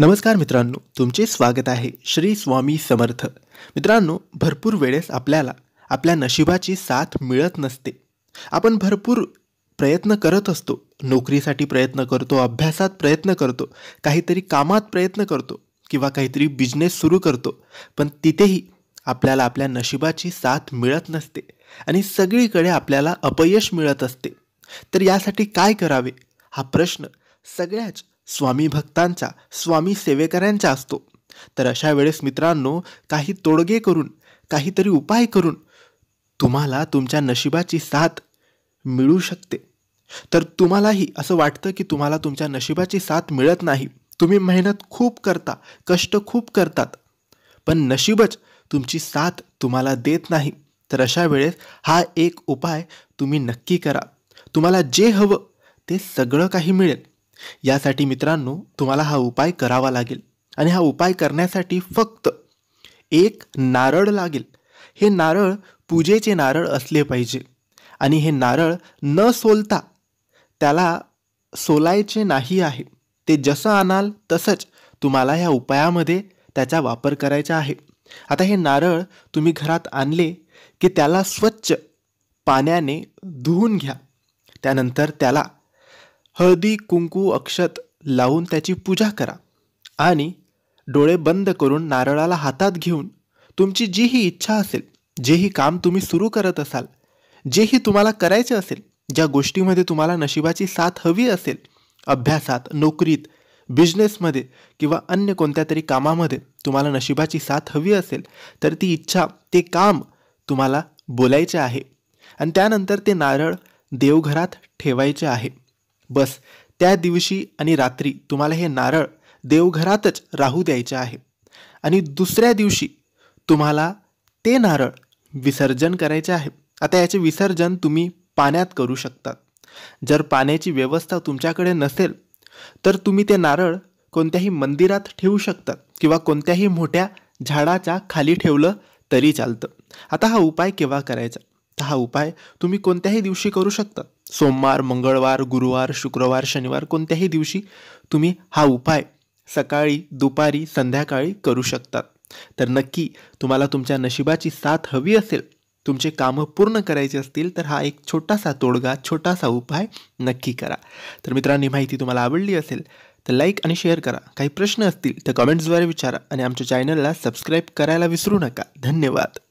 नमस्कार मित्रांनो तुमचे स्वागत आहे श्री स्वामी समर्थ मित्रांनो भरपूर वेळेस आपल्याला आपल्या नशिबाची साथ मिळत नसते आपण भरपूर प्रयत्न करत असतो नोकरीसाठी प्रयत्न करतो अभ्यासात प्रयत्न करतो काहीतरी कामात प्रयत्न करतो किंवा काहीतरी बिझनेस सुरू करतो पण तिथेही आपल्याला आपल्या नशिबाची साथ मिळत नसते आणि सगळीकडे आपल्याला अपयश मिळत असते तर यासाठी काय करावे हा प्रश्न सगळ्याच स्वामी भक्तांचा स्वामी सेवेकऱ्यांचा असतो तर अशा वेळेस मित्रांनो काही तोडगे करून काहीतरी उपाय करून तुम्हाला तुमच्या नशिबाची साथ मिळू शकते तर तुम्हालाही असं वाटतं की तुम्हाला तुमच्या नशिबाची साथ मिळत नाही तुम्ही मेहनत खूप करता कष्ट खूप करतात पण नशिबच तुमची साथ तुम्हाला देत नाही तर अशा वेळेस हा एक उपाय तुम्ही नक्की करा तुम्हाला जे हवं ते सगळं काही मिळेल यासाठी मित्रांनो तुम्हाला हा उपाय करावा लागेल आणि हा उपाय करण्यासाठी फक्त एक नारळ लागेल हे नारळ पूजेचे नारळ असले पाहिजे आणि हे नारळ न सोलता त्याला सोलायचे नाही आहे ते जसं आणाल तसंच तुम्हाला ह्या उपायामध्ये त्याचा वापर करायचा आहे आता हे नारळ तुम्ही घरात आणले की त्याला स्वच्छ पाण्याने धुवून घ्या त्यानंतर त्याला हळदी कुंकू अक्षत लावून त्याची पूजा करा आणि डोळे बंद करून नारळाला हातात घेऊन तुमची जीही इच्छा असेल जेही काम तुम्ही सुरू करत असाल जेही तुम्हाला करायचे असेल ज्या गोष्टीमध्ये तुम्हाला नशिबाची साथ हवी असेल अभ्यासात नोकरीत बिझनेसमध्ये किंवा अन्य कोणत्या तरी कामामध्ये तुम्हाला नशिबाची साथ हवी असेल तर ती इच्छा ते काम तुम्हाला बोलायचे आहे आणि त्यानंतर ते नारळ देवघरात ठेवायचे आहे बस त्या दिवशी आणि रात्री तुम्हाला हे नारळ देवघरातच राहू द्यायचे आहे आणि दुसऱ्या दिवशी तुम्हाला ते नारळ विसर्जन करायचे आहे आता याचे विसर्जन तुम्ही पाण्यात करू शकतात जर पाण्याची व्यवस्था तुमच्याकडे नसेल तर तुम्ही ते नारळ कोणत्याही मंदिरात ठेवू शकतात किंवा कोणत्याही मोठ्या झाडाच्या खाली ठेवलं तरी चालतं आता हा उपाय केव्हा करायचा हा उपाय तुम्ही कोणत्याही दिवशी करू शकता सोमवार मंगळवार गुरुवार शुक्रवार शनिवार कोणत्याही दिवशी तुम्ही हा उपाय सकाळी दुपारी संध्याकाळी करू शकतात तर नक्की तुम्हाला तुमच्या नशिबाची साथ हवी असेल तुमचे कामं पूर्ण करायचे असतील तर हा एक छोटासा तोडगा छोटासा उपाय नक्की करा तर मित्रांनी माहिती तुम्हाला आवडली असेल तर लाईक आणि शेअर करा काही प्रश्न असतील तर कमेंट्सद्वारे विचारा आणि आमच्या चॅनलला सबस्क्राईब करायला विसरू नका धन्यवाद